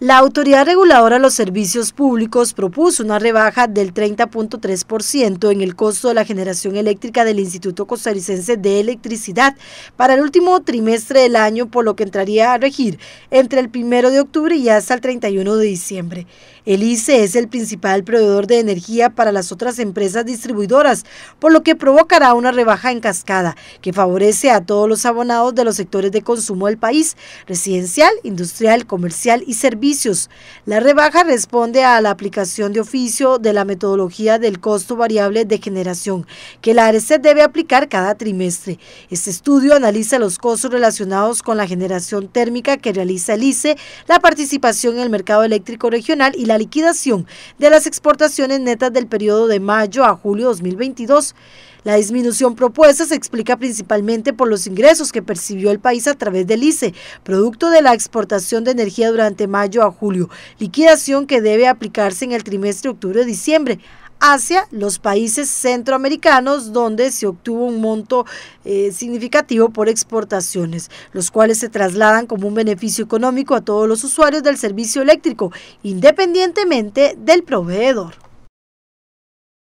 La Autoridad Reguladora de los Servicios Públicos propuso una rebaja del 30.3% en el costo de la generación eléctrica del Instituto Costarricense de Electricidad para el último trimestre del año, por lo que entraría a regir entre el 1 de octubre y hasta el 31 de diciembre. El ICE es el principal proveedor de energía para las otras empresas distribuidoras, por lo que provocará una rebaja en cascada que favorece a todos los abonados de los sectores de consumo del país, residencial, industrial, comercial y servicios la rebaja responde a la aplicación de oficio de la metodología del costo variable de generación, que la ARC debe aplicar cada trimestre. Este estudio analiza los costos relacionados con la generación térmica que realiza el ICE, la participación en el mercado eléctrico regional y la liquidación de las exportaciones netas del periodo de mayo a julio 2022. La disminución propuesta se explica principalmente por los ingresos que percibió el país a través del ICE, producto de la exportación de energía durante mayo a julio, liquidación que debe aplicarse en el trimestre octubre-diciembre hacia los países centroamericanos donde se obtuvo un monto eh, significativo por exportaciones, los cuales se trasladan como un beneficio económico a todos los usuarios del servicio eléctrico, independientemente del proveedor.